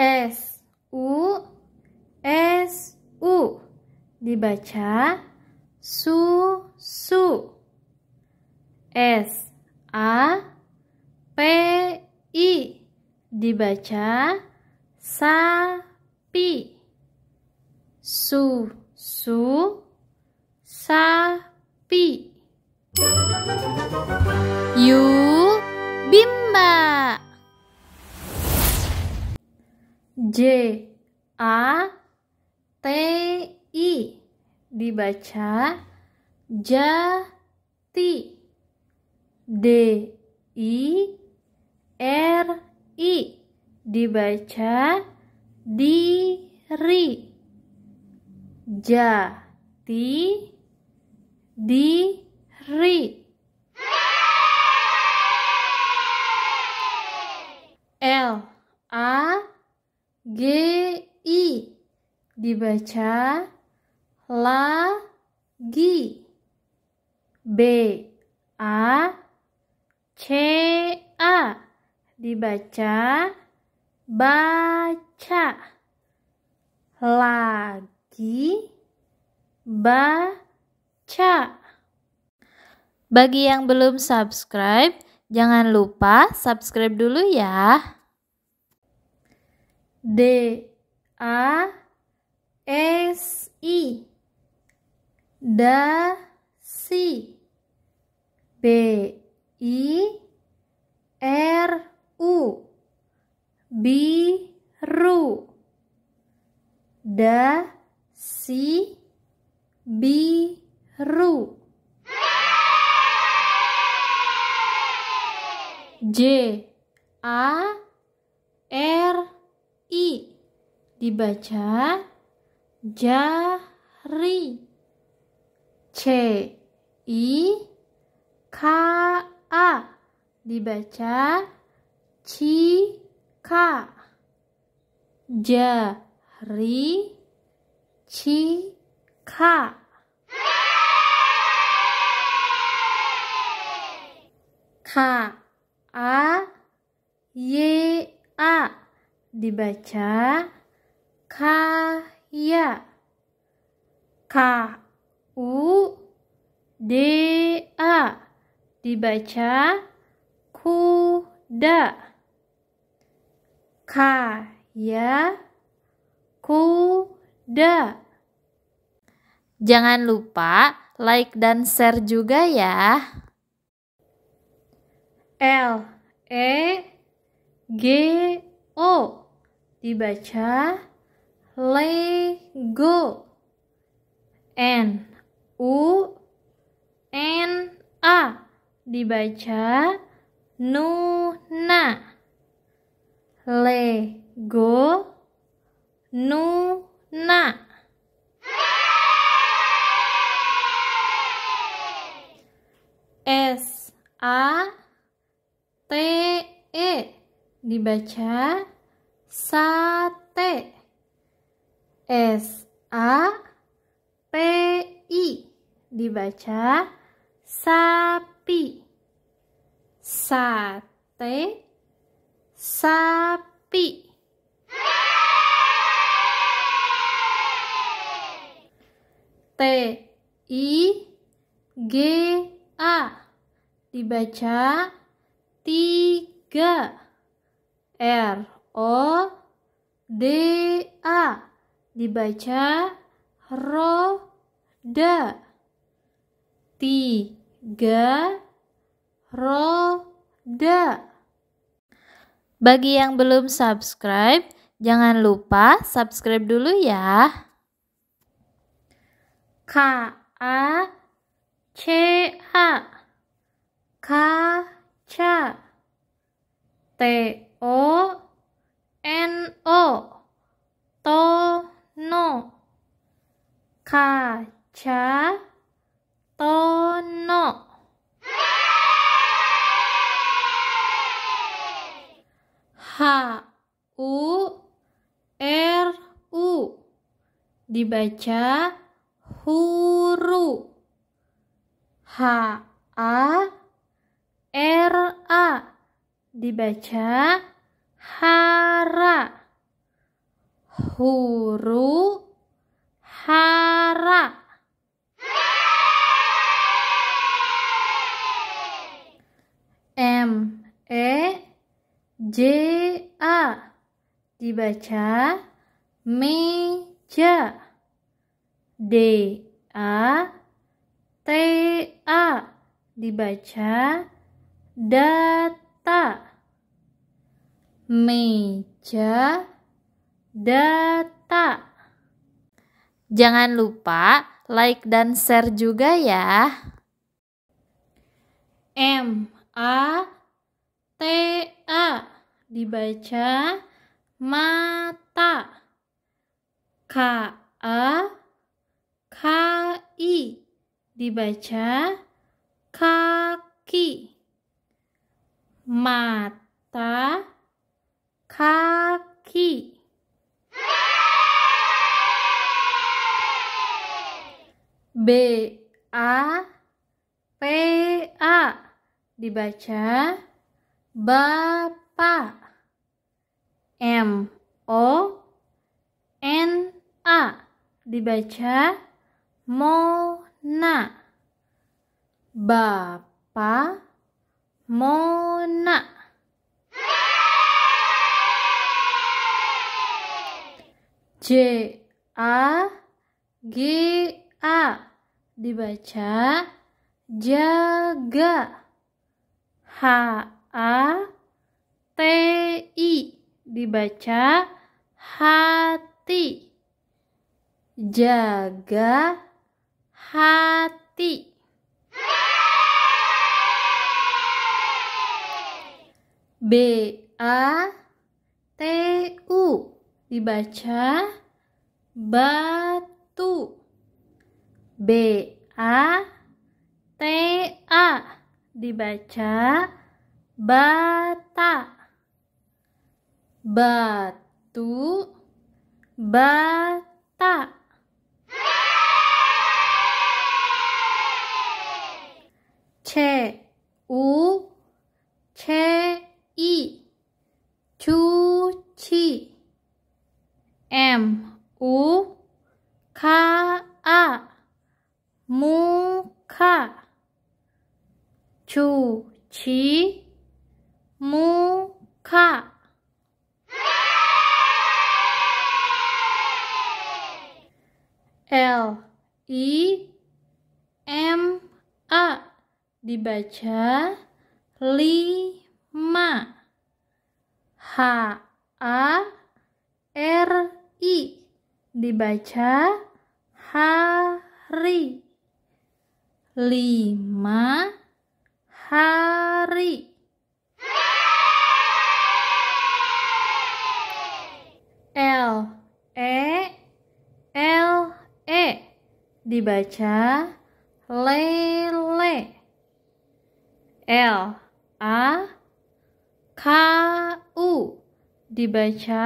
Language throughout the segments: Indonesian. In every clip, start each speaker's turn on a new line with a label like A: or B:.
A: S U S U dibaca su su S A P I dibaca sapi su su sapi J A T I dibaca Jati D I R I dibaca diri Jati diri L A G I dibaca lagi B A C A dibaca baca lagi baca Bagi yang belum subscribe, jangan lupa subscribe dulu ya. D A S I dasi B I R U biru dasi biru J A i dibaca jari c i k a dibaca cika jari cika K A Y A dibaca kaya k u d a dibaca kuda kaya kuda jangan lupa like dan share juga ya L E G O dibaca Lego N U N A dibaca Nuna Lego Nuna S A T dibaca sate S A P I dibaca sapi sate sapi T I G A dibaca tiga R O D A dibaca roda tiga roda bagi yang belum subscribe jangan lupa subscribe dulu ya K A C A kaca T ja tono h u r u dibaca huru h a r a dibaca hara huru J A dibaca meja D A T A dibaca data meja data Jangan lupa like dan share juga ya. M A T dibaca mata. K A K I dibaca kaki. Mata kaki. B A P A dibaca bapak Pa M O N A dibaca Mona Bapak Mona J A G A dibaca jaga H A TI dibaca hati. Jaga hati. B A T U dibaca batu. B A T A dibaca bata batu bata c u c i cuci m u k a muka cuci muka L I M A dibaca lima H A R I dibaca hari lima hari dibaca lele. L A K U dibaca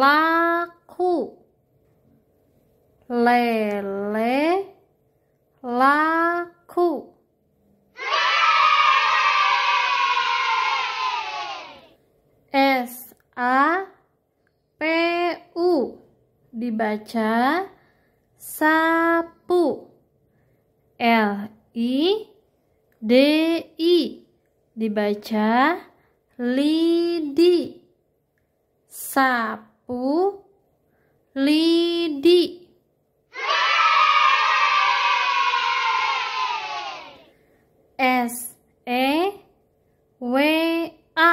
A: laku. Lele laku. S A P U dibaca sapu L I D I dibaca lidi sapu lidi S E W A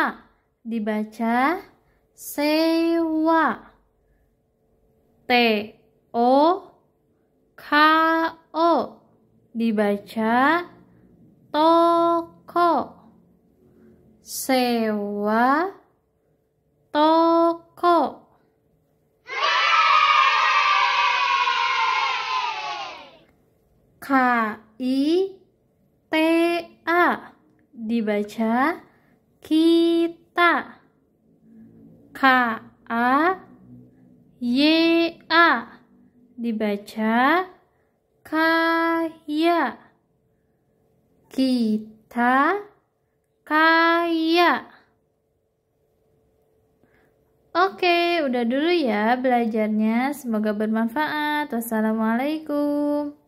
A: dibaca sewa T O KO dibaca toko sewa toko KITA dibaca kita KA dibaca kaya. Kita kaya. Oke, udah dulu ya belajarnya. Semoga bermanfaat. Wassalamualaikum.